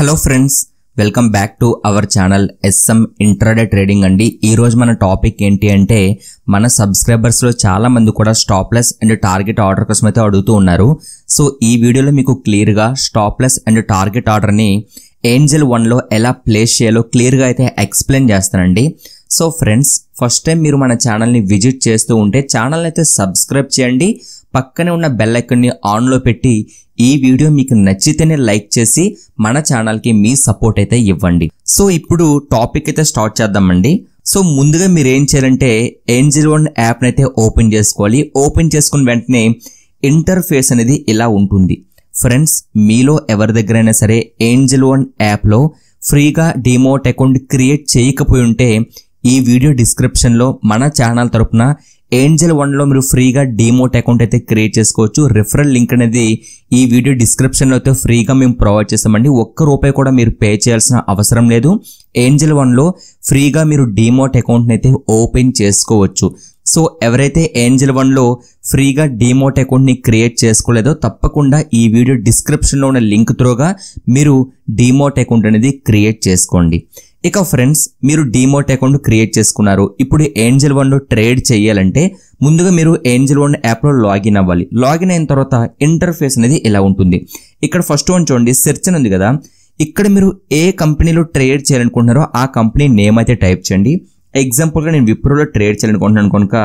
hello friends welcome back to our channel SM intraday trading అండి ఈరోజు మన topic ఏంటి అంటే మన సబ్స్క్రైబర్స్లో చాలా మంది కూడా స్టాప్లెస్ అండ్ టార్గెట్ ఆర్డర్ కోసం అయితే అడుగుతూ ఉన్నారు సో ఈ వీడియోలో మీకు క్లియర్గా స్టాప్లెస్ అండ్ టార్గెట్ ఆర్డర్ని ఏంజల్ వన్లో ఎలా ప్లేస్ చేయాలో క్లియర్గా అయితే ఎక్స్ప్లెయిన్ చేస్తానండి సో ఫ్రెండ్స్ ఫస్ట్ టైం మీరు మన ఛానల్ని విజిట్ చేస్తూ ఉంటే ఛానల్ అయితే సబ్స్క్రైబ్ చేయండి పక్కనే ఉన్న బెల్ ఐకన్ని ఆన్లో పెట్టి ఈ వీడియో మీకు నచ్చితేనే లైక్ చేసి మన ఛానల్కి మీ సపోర్ట్ అయితే ఇవ్వండి సో ఇప్పుడు టాపిక్ అయితే స్టార్ట్ చేద్దామండి సో ముందుగా మీరు ఏం చేయాలంటే ఏంజిల్ వన్ యాప్ని అయితే ఓపెన్ చేసుకోవాలి ఓపెన్ చేసుకున్న వెంటనే ఇంటర్ఫేస్ అనేది ఇలా ఉంటుంది ఫ్రెండ్స్ మీలో ఎవరి దగ్గరైనా సరే ఏంజిల్ వన్ యాప్లో ఫ్రీగా డిమోట్ అకౌంట్ క్రియేట్ చేయకపోయి ఉంటే ఈ వీడియో డిస్క్రిప్షన్లో మన ఛానల్ తరపున ఏంజల్ వన్లో మీరు ఫ్రీగా డీమోట్ అకౌంట్ అయితే క్రియేట్ చేసుకోవచ్చు రిఫరల్ లింక్ అనేది ఈ వీడియో డిస్క్రిప్షన్లో అయితే ఫ్రీగా మేము ప్రొవైడ్ చేస్తామండి ఒక్క రూపాయి కూడా మీరు పే చేయాల్సిన అవసరం లేదు ఏంజల్ వన్లో ఫ్రీగా మీరు డీమోట్ అకౌంట్ని అయితే ఓపెన్ చేసుకోవచ్చు సో ఎవరైతే ఏంజల్ వన్లో ఫ్రీగా డీమోట్ అకౌంట్ని క్రియేట్ చేసుకోలేదో తప్పకుండా ఈ వీడియో డిస్క్రిప్షన్లో ఉన్న లింక్ త్రోగా మీరు డీమోట్ అకౌంట్ అనేది క్రియేట్ చేసుకోండి ఇక ఫ్రెండ్స్ మీరు డీమోట్ అకౌంట్ క్రియేట్ చేసుకున్నారు ఇప్పుడు ఏంజల్ వన్లో ట్రేడ్ చేయాలంటే ముందుగా మీరు ఏంజల్ వన్ యాప్లో లాగిన్ అవ్వాలి లాగిన్ అయిన తర్వాత ఇంటర్ఫేస్ అనేది ఇలా ఉంటుంది ఇక్కడ ఫస్ట్ వన్ చూడండి సెర్చ్ అని ఉంది కదా ఇక్కడ మీరు ఏ కంపెనీలో ట్రేడ్ చేయాలనుకుంటున్నారో ఆ కంపెనీ నేమ్ అయితే టైప్ చేయండి ఎగ్జాంపుల్గా నేను విప్రోలో ట్రేడ్ చేయాలనుకుంటున్నాను కనుక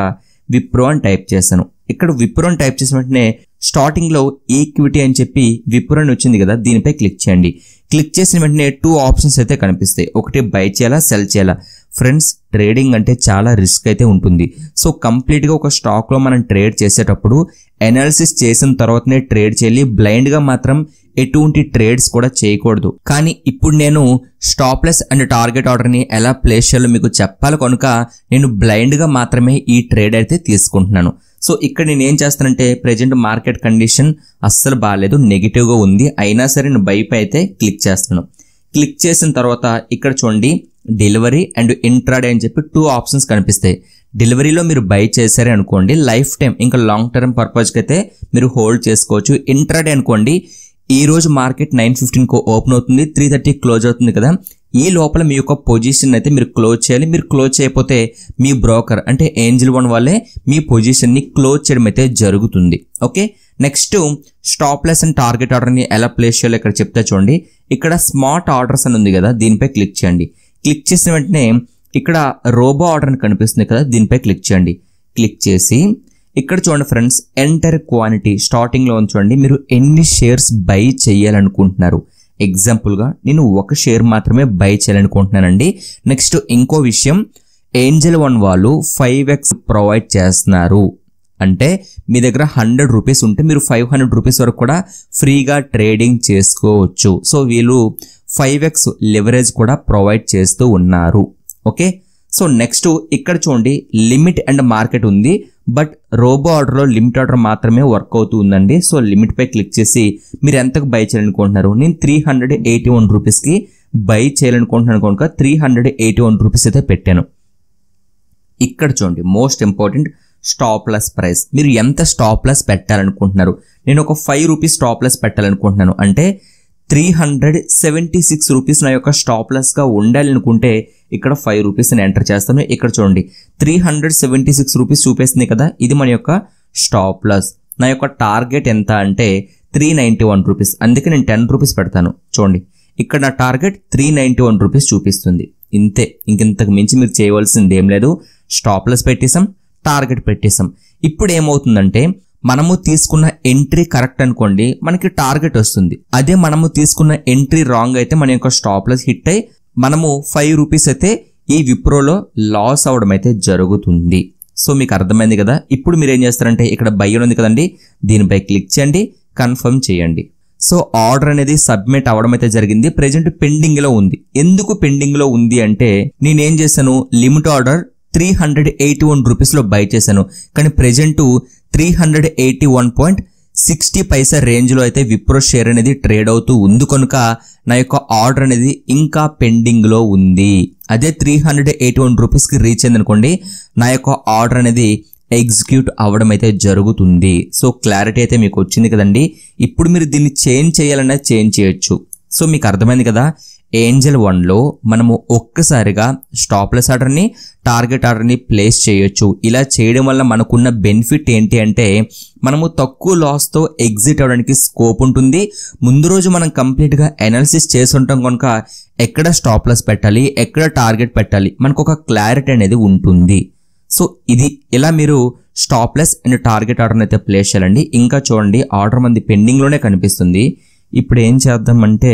విప్రో అని టైప్ చేశాను ఇక్కడ విప్రో అని టైప్ చేసిన వెంటనే స్టార్టింగ్లో ఈక్విటీ అని చెప్పి విపురణ్ వచ్చింది కదా దీనిపై క్లిక్ చేయండి క్లిక్ చేసిన వెంటనే టూ ఆప్షన్స్ అయితే కనిపిస్తాయి ఒకటి బై చేయాలా సెల్ చేయాలా ఫ్రెండ్స్ ట్రేడింగ్ అంటే చాలా రిస్క్ అయితే ఉంటుంది సో కంప్లీట్గా ఒక స్టాక్లో మనం ట్రేడ్ చేసేటప్పుడు ఎనాలిసిస్ చేసిన తర్వాతనే ట్రేడ్ చేయాలి బ్లైండ్గా మాత్రం ఎటువంటి ట్రేడ్స్ కూడా చేయకూడదు కానీ ఇప్పుడు నేను స్టాప్లెస్ అండ్ టార్గెట్ ఆర్డర్ని ఎలా ప్లేస్ చేయాలో మీకు చెప్పాలి కనుక నేను బ్లైండ్గా మాత్రమే ఈ ట్రేడ్ అయితే తీసుకుంటున్నాను సో ఇక్కడ నేను ఏం చేస్తానంటే ప్రజెంట్ మార్కెట్ కండిషన్ అస్సలు బాగాలేదు నెగిటివ్గా ఉంది అయినా సరే నేను బైపై అయితే క్లిక్ చేస్తాను క్లిక్ చేసిన తర్వాత ఇక్కడ చూడండి డెలివరీ అండ్ ఇంట్రాడే అని చెప్పి టూ ఆప్షన్స్ కనిపిస్తాయి డెలివరీలో మీరు బై చేశారే అనుకోండి లైఫ్ టైం ఇంకా లాంగ్ టర్మ్ పర్పస్కి అయితే మీరు హోల్డ్ చేసుకోవచ్చు ఇంట్రాడే అనుకోండి ఈ రోజు మార్కెట్ నైన్ ఫిఫ్టీన్కి ఓపెన్ అవుతుంది త్రీ థర్టీ క్లోజ్ అవుతుంది కదా ఈ లోపల మీ యొక్క పొజిషన్ అయితే మీరు క్లోజ్ చేయాలి మీరు క్లోజ్ చేయకపోతే మీ బ్రోకర్ అంటే ఏంజిల్ వన్ వాళ్ళే మీ పొజిషన్ని క్లోజ్ చేయడం అయితే జరుగుతుంది okay next stop loss and target ఆర్డర్ని ఎలా ప్లేస్ చేయాలో ఇక్కడ చెప్తే చూడండి ఇక్కడ స్మార్ట్ ఆర్డర్స్ అని ఉంది కదా దీనిపై క్లిక్ చేయండి క్లిక్ చేసిన వెంటనే ఇక్కడ రోబో ఆర్డర్ అని కనిపిస్తుంది కదా దీనిపై క్లిక్ చేయండి క్లిక్ చేసి ఇక్కడ చూడండి ఫ్రెండ్స్ ఎంటర్ క్వాంటిటీ స్టార్టింగ్లో చూడండి మీరు ఎన్ని షేర్స్ బై చేయాలనుకుంటున్నారు ఎగ్జాంపుల్గా నేను ఒక షేర్ మాత్రమే బై చేయాలనుకుంటున్నానండి నెక్స్ట్ ఇంకో విషయం ఏంజల్ వన్ వాళ్ళు ఫైవ్ ఎక్స్ ప్రొవైడ్ చేస్తున్నారు అంటే మీ దగ్గర హండ్రెడ్ రూపీస్ ఉంటే మీరు ఫైవ్ హండ్రెడ్ రూపీస్ వరకు కూడా ఫ్రీగా ట్రేడింగ్ చేసుకోవచ్చు సో వీళ్ళు ఫైవ్ ఎక్స్ లెవరేజ్ కూడా ప్రొవైడ్ చేస్తూ ఉన్నారు ఓకే సో నెక్స్ట్ ఇక్కడ చూడండి లిమిట్ అండ్ మార్కెట్ ఉంది బట్ రోబో ఆర్డర్లో లిమిట్ ఆర్డర్ మాత్రమే వర్క్ అవుతుందండి సో లిమిట్పై క్లిక్ చేసి మీరు ఎంతకు బై చేయాలనుకుంటున్నారు నేను త్రీ హండ్రెడ్ ఎయిటీ వన్ రూపీస్కి బై చేయాలనుకుంటున్నాను కనుక three hundred eighty one rupees అయితే పెట్టాను ఇక్కడ చూడండి most important stop loss price మీరు ఎంత స్టాప్ లెస్ పెట్టాలనుకుంటున్నారు నేను ఒక ఫైవ్ రూపీస్ స్టాప్ లెస్ పెట్టాలనుకుంటున్నాను అంటే three hundred seventy six rupees నా యొక్క స్టాప్ లాస్గా ఉండాలి అనుకుంటే ఇక్కడ ఫైవ్ రూపీస్ నేను ఎంటర్ చేస్తాను ఇక్కడ చూడండి three hundred seventy six rupees చూపిస్తుంది కదా ఇది మన యొక్క స్టాప్ లెస్ నా యొక్క టార్గెట్ ఎంత అంటే త్రీ నైంటీ వన్ రూపీస్ అందుకే నేను టెన్ రూపీస్ పెడతాను చూడండి ఇక్కడ నా target three ninety one rupees చూపిస్తుంది ఇంతే ఇంకింతకు మించి మీరు చేయవలసింది ఏం లేదు లెస్ పెట్టేసాం టార్గెట్ పెట్టేసాం ఇప్పుడు ఏమవుతుందంటే మనము తీసుకున్న ఎంట్రీ కరెక్ట్ అనుకోండి మనకి టార్గెట్ వస్తుంది అదే మనము తీసుకున్న ఎంట్రీ రాంగ్ అయితే మన యొక్క స్టాప్ లాస్ హిట్ అయి మనము ఫైవ్ రూపీస్ అయితే ఈ విప్రోలో లాస్ అవడం అయితే జరుగుతుంది సో మీకు అర్థమైంది కదా ఇప్పుడు మీరు ఏం చేస్తారంటే ఇక్కడ బై ఉంది కదండి దీనిపై క్లిక్ చేయండి కన్ఫర్మ్ చేయండి సో ఆర్డర్ అనేది సబ్మిట్ అవ్వడం అయితే జరిగింది ప్రెజెంట్ పెండింగ్ లో ఉంది ఎందుకు పెండింగ్ లో ఉంది అంటే నేనేం చేశాను limit order three hundred eighty one రూపీస్లో బై చేశాను కానీ present three hundred eighty one point sixty పైసా రేంజ్లో అయితే విప్రో షేర్ అనేది ట్రేడ్ అవుతూ ఉంది కనుక నా యొక్క ఆర్డర్ అనేది ఇంకా పెండింగ్లో ఉంది అదే త్రీ హండ్రెడ్ ఎయిటీ వన్ రూపీస్కి రీచ్ అయింది అనుకోండి నా యొక్క ఆర్డర్ అనేది ఎగ్జిక్యూట్ అవ్వడం అయితే జరుగుతుంది సో క్లారిటీ అయితే మీకు వచ్చింది కదండి ఇప్పుడు మీరు దీన్ని చేంజ్ చేయాలన్నా చేంజ్ చేయొచ్చు సో మీకు అర్థమైంది కదా ఏంజల్ వన్లో మనము ఒక్కసారిగా స్టాప్లెస్ ఆర్డర్ని టార్గెట్ ఆర్డర్ని ప్లేస్ చేయొచ్చు ఇలా చేయడం వల్ల మనకున్న బెనిఫిట్ ఏంటి అంటే మనము తక్కువ లాస్తో ఎగ్జిట్ అవడానికి స్కోప్ ఉంటుంది ముందు రోజు మనం కంప్లీట్గా అనాలిసిస్ చేసి ఉంటాం కనుక ఎక్కడ స్టాప్లెస్ పెట్టాలి ఎక్కడ టార్గెట్ పెట్టాలి మనకు ఒక క్లారిటీ అనేది ఉంటుంది సో ఇది ఇలా మీరు స్టాప్లెస్ అండ్ టార్గెట్ ఆర్డర్ని అయితే ప్లేస్ చేయాలండి ఇంకా చూడండి ఆర్డర్ మంది పెండింగ్లోనే కనిపిస్తుంది ఇప్పుడు ఏం చేద్దామంటే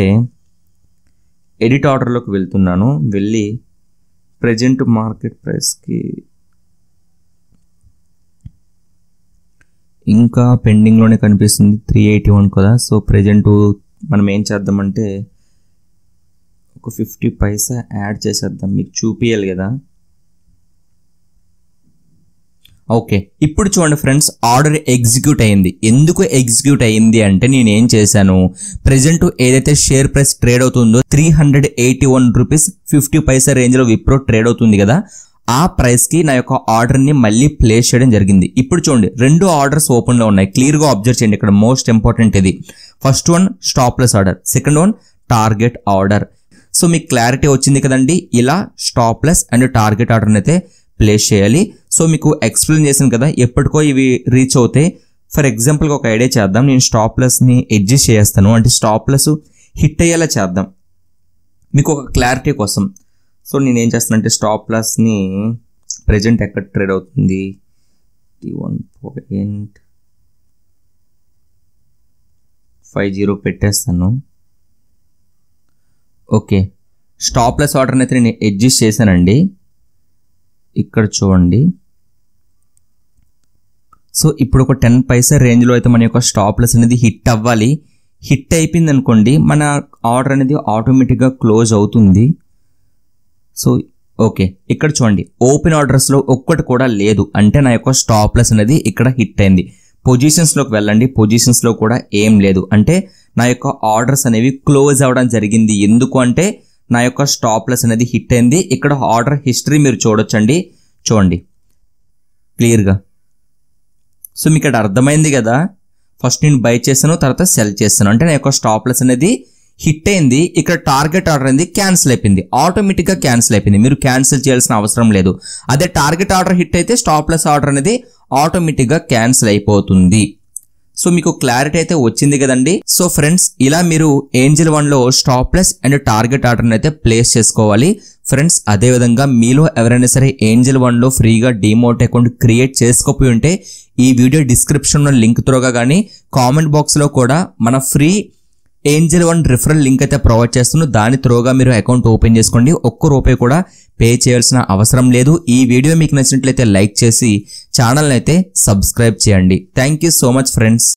ఎడిట్ ఆర్డర్లోకి వెళ్తున్నాను వెళ్ళి ప్రజెంట్ మార్కెట్ ప్రైస్కి ఇంకా పెండింగ్లోనే కనిపిస్తుంది త్రీ ఎయిటీ వన్ కదా సో ప్రజెంట్ మనం ఏం చేద్దామంటే ఒక ఫిఫ్టీ పైసా యాడ్ చేసేద్దాం మీకు చూపియాలి కదా ఓకే ఇప్పుడు చూడండి ఫ్రెండ్స్ ఆర్డర్ ఎగ్జిక్యూట్ అయ్యింది ఎందుకు ఎగ్జిక్యూట్ అయ్యింది అంటే నేను ఏం చేశాను ప్రెజెంట్ ఏదైతే షేర్ ప్రైస్ ట్రేడ్ అవుతుందో three hundred eighty one rupees fifty paisa రేంజ్లో విప్రో ట్రేడ్ అవుతుంది కదా ఆ ప్రైస్కి నా యొక్క ఆర్డర్ని మళ్ళీ ప్లేస్ చేయడం జరిగింది ఇప్పుడు చూడండి రెండు ఆర్డర్స్ ఓపెన్లో ఉన్నాయి క్లియర్గా అబ్జర్వ్ చేయండి ఇక్కడ మోస్ట్ ఇంపార్టెంట్ ఇది first one stop loss order second one target order so మీకు క్లారిటీ వచ్చింది కదండి ఇలా స్టాప్లెస్ అండ్ టార్గెట్ ఆర్డర్ని అయితే ప్లేస్ చేయాలి సో మీకు ఎక్స్ప్లెయిన్ చేసింది కదా ఎప్పటికో ఇవి రీచ్ అవుతాయి ఫర్ ఎగ్జాంపుల్గా ఒక ఐడియా చేద్దాం నేను స్టాప్ లెస్ని అడ్జస్ట్ చేస్తాను అంటే స్టాప్ లెస్ హిట్ అయ్యేలా చేద్దాం మీకు ఒక క్లారిటీ కోసం సో నేను ఏం చేస్తానంటే స్టాప్ లాస్ని ప్రజెంట్ ఎక్కడ ట్రేడ్ అవుతుంది వన్ పాయింట్ ఫైవ్ జీరో పెట్టేస్తాను ఓకే స్టాప్ లెస్ ఆర్డర్ని అయితే నేను అడ్జస్ట్ చేశానండి ఇక్కడ చూడండి సో ఇప్పుడు ఒక టెన్ పైసా రేంజ్లో అయితే మన యొక్క స్టాప్లెస్ అనేది హిట్ అవ్వాలి హిట్ అయిపోయింది అనుకోండి మన ఆర్డర్ అనేది ఆటోమేటిక్గా క్లోజ్ అవుతుంది సో ఓకే ఇక్కడ చూడండి ఓపెన్ ఆర్డర్స్లో ఒక్కటి కూడా లేదు అంటే నా యొక్క స్టాప్లెస్ అనేది ఇక్కడ హిట్ అయింది పొజిషన్స్లోకి వెళ్ళండి పొజిషన్స్లో కూడా ఏం లేదు అంటే నా యొక్క ఆర్డర్స్ అనేవి క్లోజ్ అవ్వడం జరిగింది ఎందుకు అంటే నా యొక్క స్టాప్లెస్ అనేది హిట్ అయింది ఇక్కడ ఆర్డర్ హిస్టరీ మీరు చూడొచ్చండి చూడండి క్లియర్గా సో మీకు ఇక్కడ అర్థమైంది కదా ఫస్ట్ నేను బై చేశాను తర్వాత సెల్ చేస్తాను అంటే నా యొక్క స్టాప్ అనేది హిట్ అయింది ఇక్కడ టార్గెట్ ఆర్డర్ అనేది క్యాన్సిల్ అయిపోయింది ఆటోమేటిక్గా క్యాన్సిల్ అయిపోయింది మీరు క్యాన్సిల్ చేయాల్సిన అవసరం లేదు అదే టార్గెట్ ఆర్డర్ హిట్ అయితే స్టాప్ ఆర్డర్ అనేది ఆటోమేటిక్గా క్యాన్సిల్ అయిపోతుంది సో మీకు క్లారిటీ అయితే వచ్చింది కదండి సో ఫ్రెండ్స్ ఇలా మీరు ఏంజిల్ వన్లో స్టాప్లెస్ అండ్ టార్గెట్ ఆర్డర్ని అయితే ప్లేస్ చేసుకోవాలి ఫ్రెండ్స్ అదేవిధంగా మీలో ఎవరైనా సరే ఏంజల్ వన్లో ఫ్రీగా డీమోట్ అకౌంట్ క్రియేట్ చేసుకోపోయి ఉంటే ఈ వీడియో డిస్క్రిప్షన్లో లింక్ త్రోగా కానీ కామెంట్ బాక్స్లో కూడా మన free angel one referral link అయితే ప్రొవైడ్ చేస్తున్నాను దాని త్రోగా మీరు అకౌంట్ ఓపెన్ చేసుకోండి ఒక్క రూపాయి కూడా పే చేయాల్సిన అవసరం లేదు ఈ వీడియో మీకు నచ్చినట్లయితే లైక్ చేసి ఛానల్ని అయితే సబ్స్క్రైబ్ చేయండి thank you so much friends